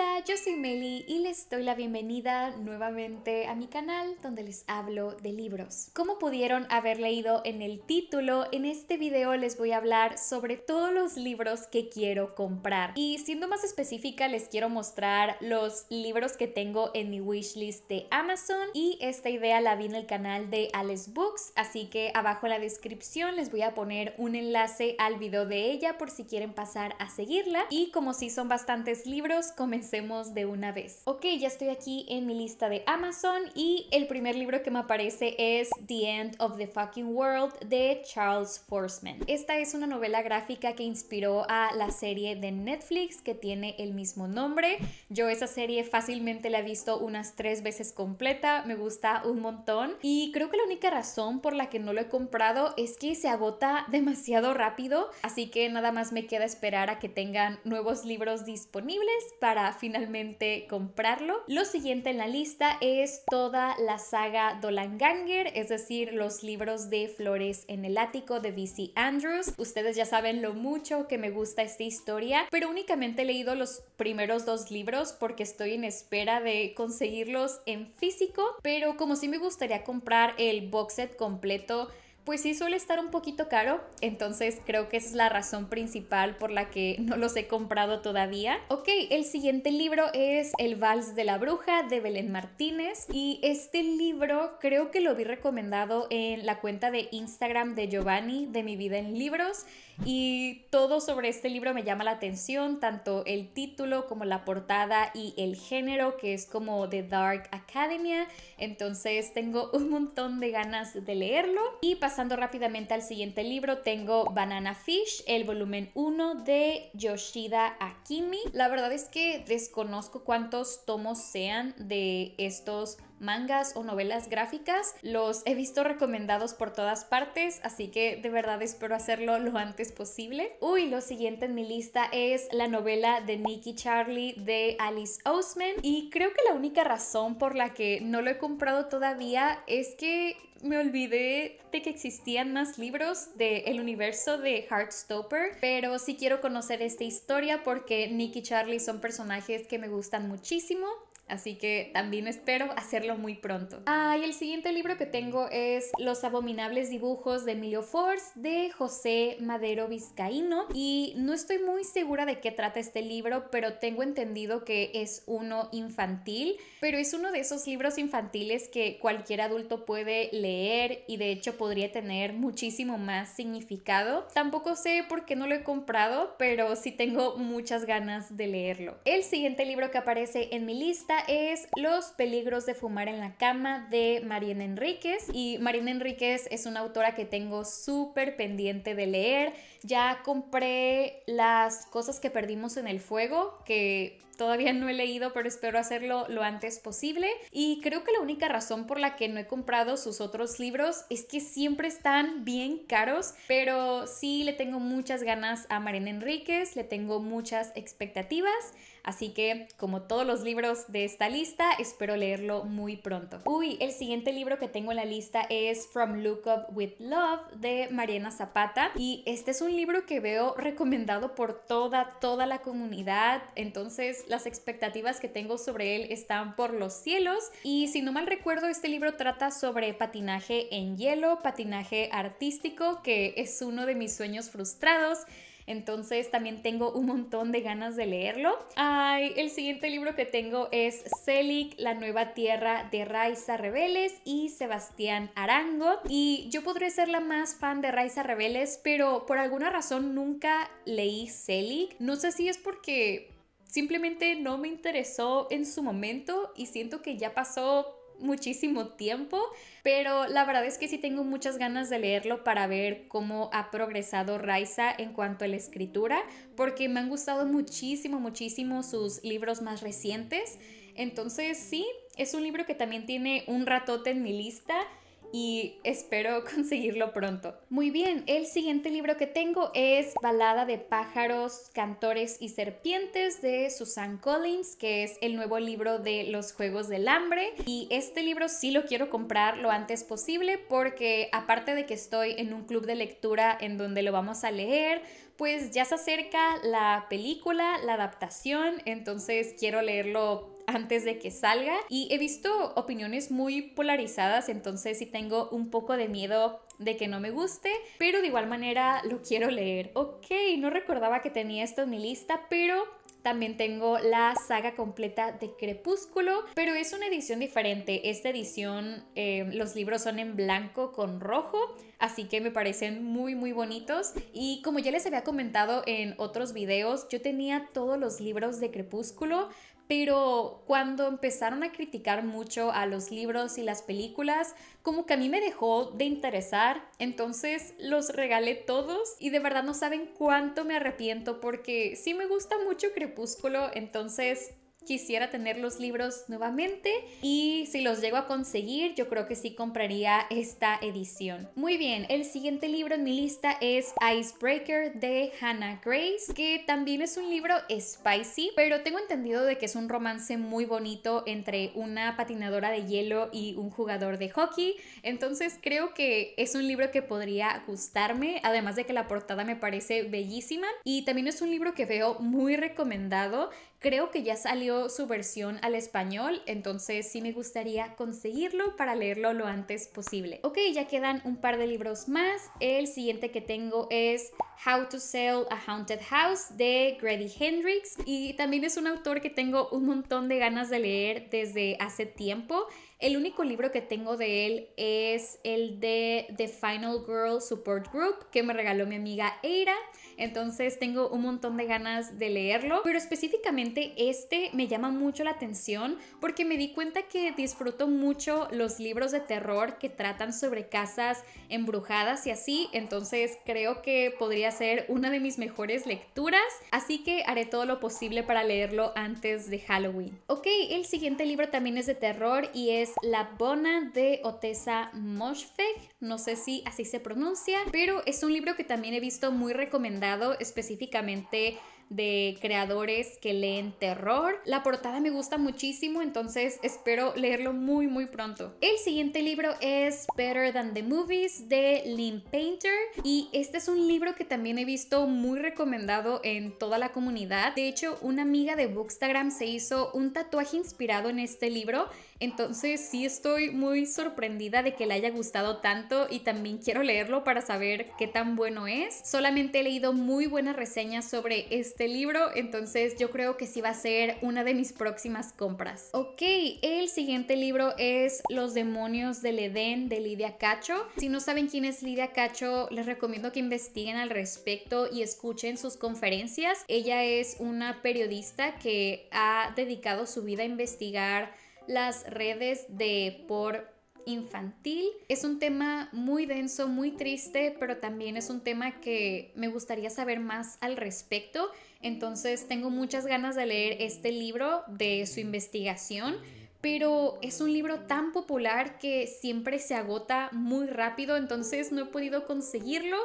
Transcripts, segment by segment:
Hola, yo soy Meli y les doy la bienvenida nuevamente a mi canal donde les hablo de libros. Como pudieron haber leído en el título, en este video les voy a hablar sobre todos los libros que quiero comprar. Y siendo más específica, les quiero mostrar los libros que tengo en mi wishlist de Amazon y esta idea la vi en el canal de Alex Books, así que abajo en la descripción les voy a poner un enlace al video de ella por si quieren pasar a seguirla. Y como si son bastantes libros, comencemos de una vez. Ok, ya estoy aquí en mi lista de Amazon y el primer libro que me aparece es The End of the Fucking World de Charles Forsman. Esta es una novela gráfica que inspiró a la serie de Netflix que tiene el mismo nombre. Yo esa serie fácilmente la he visto unas tres veces completa, me gusta un montón y creo que la única razón por la que no lo he comprado es que se agota demasiado rápido, así que nada más me queda esperar a que tengan nuevos libros disponibles para finalmente comprarlo. Lo siguiente en la lista es toda la saga Dolanganger, es decir, los libros de Flores en el Ático de B.C. Andrews. Ustedes ya saben lo mucho que me gusta esta historia, pero únicamente he leído los primeros dos libros porque estoy en espera de conseguirlos en físico, pero como sí me gustaría comprar el box set completo, pues sí suele estar un poquito caro, entonces creo que esa es la razón principal por la que no los he comprado todavía. Ok, el siguiente libro es El Vals de la Bruja de Belén Martínez y este libro creo que lo vi recomendado en la cuenta de Instagram de Giovanni de Mi Vida en Libros y todo sobre este libro me llama la atención, tanto el título como la portada y el género que es como The Dark Academia, entonces tengo un montón de ganas de leerlo y pasando rápidamente al siguiente libro, tengo Banana Fish, el volumen 1 de Yoshida Akimi. La verdad es que desconozco cuántos tomos sean de estos mangas o novelas gráficas. Los he visto recomendados por todas partes, así que de verdad espero hacerlo lo antes posible. Uy, lo siguiente en mi lista es la novela de Nicky Charlie de Alice Oseman y creo que la única razón por la que no lo he comprado todavía es que me olvidé de que existían más libros del el universo de Heartstopper, pero sí quiero conocer esta historia porque Nick Charlie son personajes que me gustan muchísimo Así que también espero hacerlo muy pronto. Ah, y el siguiente libro que tengo es Los abominables dibujos de Emilio Force de José Madero Vizcaíno. Y no estoy muy segura de qué trata este libro, pero tengo entendido que es uno infantil. Pero es uno de esos libros infantiles que cualquier adulto puede leer y de hecho podría tener muchísimo más significado. Tampoco sé por qué no lo he comprado, pero sí tengo muchas ganas de leerlo. El siguiente libro que aparece en mi lista es Los peligros de fumar en la cama de Mariana Enríquez. Y Mariana Enríquez es una autora que tengo súper pendiente de leer. Ya compré las cosas que perdimos en el fuego, que Todavía no he leído, pero espero hacerlo lo antes posible. Y creo que la única razón por la que no he comprado sus otros libros es que siempre están bien caros, pero sí le tengo muchas ganas a Marina Enríquez, le tengo muchas expectativas. Así que, como todos los libros de esta lista, espero leerlo muy pronto. Uy, el siguiente libro que tengo en la lista es From look up with Love de Mariana Zapata. Y este es un libro que veo recomendado por toda, toda la comunidad. Entonces, las expectativas que tengo sobre él están por los cielos y si no mal recuerdo este libro trata sobre patinaje en hielo, patinaje artístico, que es uno de mis sueños frustrados. Entonces también tengo un montón de ganas de leerlo. Ay, el siguiente libro que tengo es Celic, La Nueva Tierra de Raiza Rebeles y Sebastián Arango. Y yo podría ser la más fan de Raiza Rebeles, pero por alguna razón nunca leí Celic. No sé si es porque simplemente no me interesó en su momento y siento que ya pasó muchísimo tiempo, pero la verdad es que sí tengo muchas ganas de leerlo para ver cómo ha progresado Raiza en cuanto a la escritura, porque me han gustado muchísimo, muchísimo sus libros más recientes. Entonces sí, es un libro que también tiene un ratote en mi lista y espero conseguirlo pronto. Muy bien, el siguiente libro que tengo es Balada de pájaros, cantores y serpientes de Susan Collins, que es el nuevo libro de los Juegos del Hambre. Y este libro sí lo quiero comprar lo antes posible porque aparte de que estoy en un club de lectura en donde lo vamos a leer, pues ya se acerca la película, la adaptación, entonces quiero leerlo antes de que salga y he visto opiniones muy polarizadas, entonces sí tengo un poco de miedo de que no me guste, pero de igual manera lo quiero leer. Ok, no recordaba que tenía esto en mi lista, pero también tengo la saga completa de Crepúsculo, pero es una edición diferente. Esta edición, eh, los libros son en blanco con rojo, así que me parecen muy, muy bonitos. Y como ya les había comentado en otros videos, yo tenía todos los libros de Crepúsculo, pero cuando empezaron a criticar mucho a los libros y las películas, como que a mí me dejó de interesar, entonces los regalé todos y de verdad no saben cuánto me arrepiento porque sí me gusta mucho Crepúsculo, entonces quisiera tener los libros nuevamente y si los llego a conseguir yo creo que sí compraría esta edición. Muy bien, el siguiente libro en mi lista es Icebreaker de Hannah Grace, que también es un libro spicy, pero tengo entendido de que es un romance muy bonito entre una patinadora de hielo y un jugador de hockey, entonces creo que es un libro que podría gustarme, además de que la portada me parece bellísima y también es un libro que veo muy recomendado Creo que ya salió su versión al español, entonces sí me gustaría conseguirlo para leerlo lo antes posible. Ok, ya quedan un par de libros más. El siguiente que tengo es How to Sell a Haunted House de Grady Hendrix y también es un autor que tengo un montón de ganas de leer desde hace tiempo. El único libro que tengo de él es el de The Final Girl Support Group que me regaló mi amiga Eira. Entonces tengo un montón de ganas de leerlo. Pero específicamente este me llama mucho la atención porque me di cuenta que disfruto mucho los libros de terror que tratan sobre casas embrujadas y así. Entonces creo que podría ser una de mis mejores lecturas. Así que haré todo lo posible para leerlo antes de Halloween. Ok, el siguiente libro también es de terror y es la Bona de Otesa Moshfeg. no sé si así se pronuncia, pero es un libro que también he visto muy recomendado específicamente de creadores que leen terror. La portada me gusta muchísimo, entonces espero leerlo muy muy pronto. El siguiente libro es Better Than the Movies de Lynn Painter y este es un libro que también he visto muy recomendado en toda la comunidad. De hecho, una amiga de Bookstagram se hizo un tatuaje inspirado en este libro entonces sí estoy muy sorprendida de que le haya gustado tanto y también quiero leerlo para saber qué tan bueno es. Solamente he leído muy buenas reseñas sobre este libro, entonces yo creo que sí va a ser una de mis próximas compras. Ok, el siguiente libro es Los demonios del Edén de Lidia Cacho. Si no saben quién es Lidia Cacho, les recomiendo que investiguen al respecto y escuchen sus conferencias. Ella es una periodista que ha dedicado su vida a investigar las redes de por infantil. Es un tema muy denso, muy triste, pero también es un tema que me gustaría saber más al respecto. Entonces tengo muchas ganas de leer este libro de su investigación, pero es un libro tan popular que siempre se agota muy rápido, entonces no he podido conseguirlo,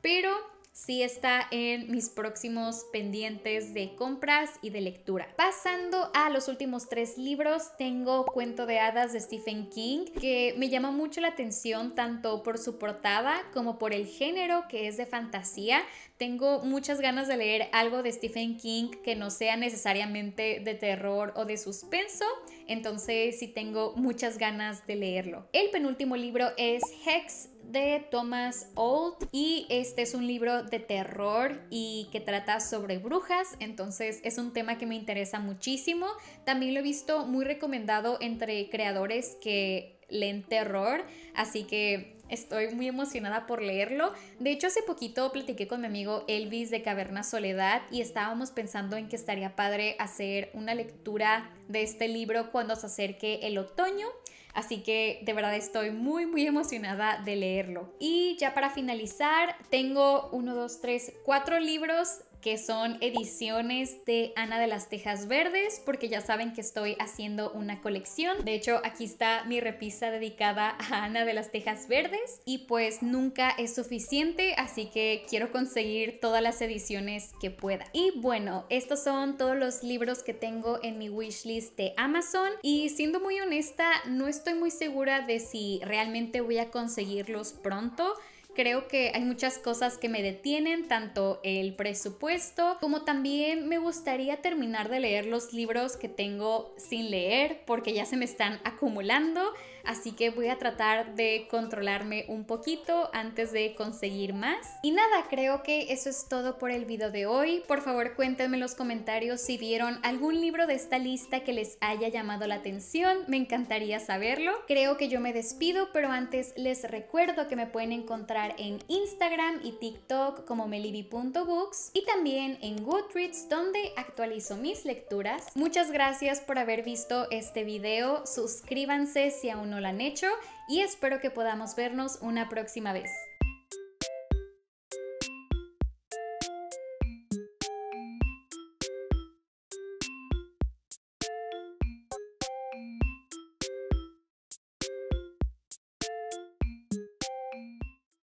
pero si está en mis próximos pendientes de compras y de lectura. Pasando a los últimos tres libros, tengo Cuento de Hadas de Stephen King, que me llama mucho la atención tanto por su portada como por el género que es de fantasía. Tengo muchas ganas de leer algo de Stephen King que no sea necesariamente de terror o de suspenso, entonces sí tengo muchas ganas de leerlo. El penúltimo libro es Hex de Thomas Old y este es un libro de terror y que trata sobre brujas, entonces es un tema que me interesa muchísimo. También lo he visto muy recomendado entre creadores que leen terror, así que Estoy muy emocionada por leerlo. De hecho, hace poquito platiqué con mi amigo Elvis de Caverna Soledad y estábamos pensando en que estaría padre hacer una lectura de este libro cuando se acerque el otoño. Así que de verdad estoy muy, muy emocionada de leerlo. Y ya para finalizar, tengo uno, dos, tres, cuatro libros que son ediciones de Ana de las Tejas Verdes, porque ya saben que estoy haciendo una colección. De hecho, aquí está mi repisa dedicada a Ana de las Tejas Verdes y pues nunca es suficiente, así que quiero conseguir todas las ediciones que pueda. Y bueno, estos son todos los libros que tengo en mi wishlist de Amazon y siendo muy honesta, no estoy muy segura de si realmente voy a conseguirlos pronto creo que hay muchas cosas que me detienen, tanto el presupuesto como también me gustaría terminar de leer los libros que tengo sin leer porque ya se me están acumulando, así que voy a tratar de controlarme un poquito antes de conseguir más. Y nada, creo que eso es todo por el video de hoy. Por favor, cuéntenme en los comentarios si vieron algún libro de esta lista que les haya llamado la atención, me encantaría saberlo. Creo que yo me despido, pero antes les recuerdo que me pueden encontrar en Instagram y TikTok como melibi.books y también en Goodreads donde actualizo mis lecturas. Muchas gracias por haber visto este video, suscríbanse si aún no lo han hecho y espero que podamos vernos una próxima vez.